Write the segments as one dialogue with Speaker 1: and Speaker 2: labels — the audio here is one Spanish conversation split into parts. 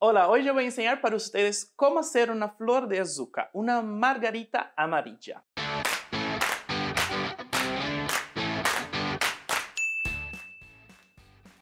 Speaker 1: Hola, hoy yo voy a enseñar para ustedes cómo hacer una flor de azúcar, una margarita amarilla.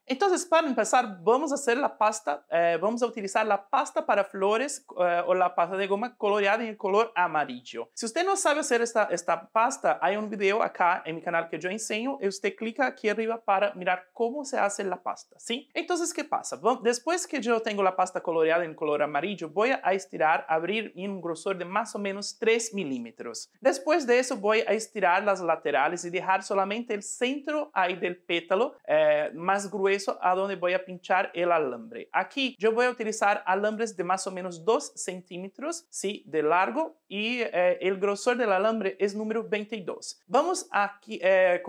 Speaker 1: Entonces, para empezar, vamos a hacer la pasta, eh, vamos a utilizar la pasta para flores eh, o la pasta de goma coloreada en el color amarillo. Si usted no sabe hacer esta, esta pasta, hay un video acá en mi canal que yo enseño y usted clica aquí arriba para mirar cómo se hace la pasta, ¿sí? Entonces, ¿qué pasa? Después que yo tengo la pasta coloreada en color amarillo, voy a estirar, abrir en un grosor de más o menos 3 milímetros. Después de eso, voy a estirar las laterales y dejar solamente el centro ahí del pétalo eh, más grueso a donde voy a pinchar el alambre. Aquí yo voy a utilizar alambres de más o menos 2 centímetros ¿sí? de largo y eh, el grosor del alambre es número 22. Vamos a eh,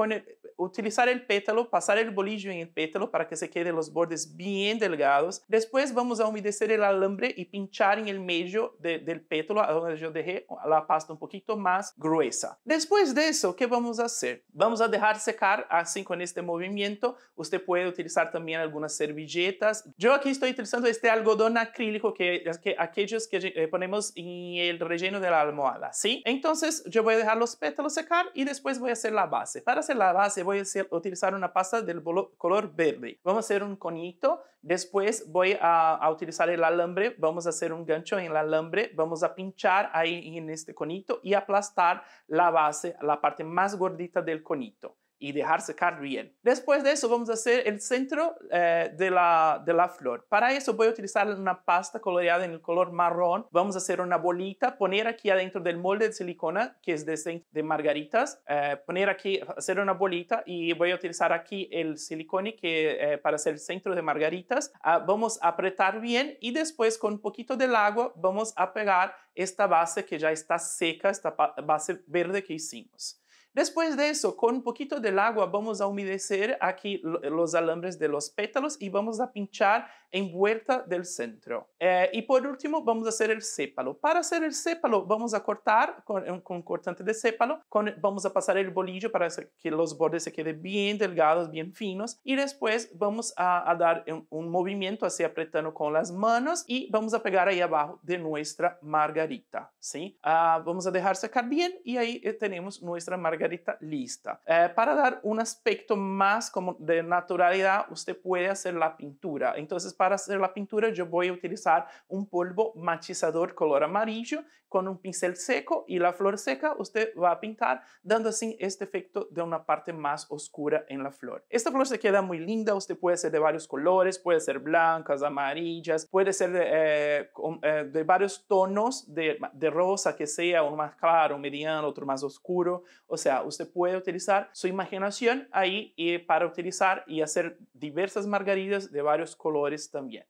Speaker 1: utilizar el pétalo, pasar el bolillo en el pétalo para que se queden los bordes bien delgados. Después vamos a humedecer el alambre y pinchar en el medio del pétalo, a donde yo dejé la pasta un poquito más gruesa. Después de eso, ¿qué vamos a hacer? Vamos a dejar secar así con este movimiento. Usted puede utilizar también algunas servilletas. Yo aquí estoy utilizando este algodón acrílico que es que aquellos que eh, ponemos en el relleno de la almohada, ¿sí? Entonces yo voy a dejar los pétalos secar y después voy a hacer la base. Para hacer la base voy a utilizar una pasta del color verde. Vamos a hacer un conito, después voy a, a utilizar el alambre, vamos a hacer un gancho en el alambre, vamos a pinchar ahí en este conito y aplastar la base, la parte más gordita del conito y dejar secar bien. Después de eso vamos a hacer el centro eh, de, la, de la flor. Para eso voy a utilizar una pasta coloreada en el color marrón. Vamos a hacer una bolita, poner aquí adentro del molde de silicona, que es de, de margaritas, eh, poner aquí, hacer una bolita y voy a utilizar aquí el silicone que, eh, para hacer el centro de margaritas. Ah, vamos a apretar bien y después con un poquito del agua vamos a pegar esta base que ya está seca, esta base verde que hicimos. Después de eso, con un poquito del agua vamos a humedecer aquí los alambres de los pétalos y vamos a pinchar en vuelta del centro. Eh, y por último vamos a hacer el sépalo. Para hacer el sépalo vamos a cortar con, un cortante de sépalo, con, vamos a pasar el bolillo para que los bordes se queden bien delgados, bien finos y después vamos a, dar un, movimiento así apretando con las manos y vamos a pegar ahí abajo de nuestra margarita. ¿sí? Ah, vamos a dejar secar bien y ahí eh, tenemos nuestra margarita lista. Eh, para dar un aspecto más como de naturalidad, usted puede hacer la pintura. Entonces, para hacer la pintura, yo voy a utilizar un polvo matizador color amarillo con un pincel seco y la flor seca usted va a pintar dando así este efecto de una parte más oscura en la flor. Esta flor se queda muy linda, usted puede hacer de varios colores, puede ser blancas, amarillas, puede ser de, eh, eh, varios tonos de, rosa que sea, uno más claro, mediano, otro más oscuro, o sea, usted puede utilizar su imaginación ahí eh, para utilizar y hacer diversas margaritas de varios colores también.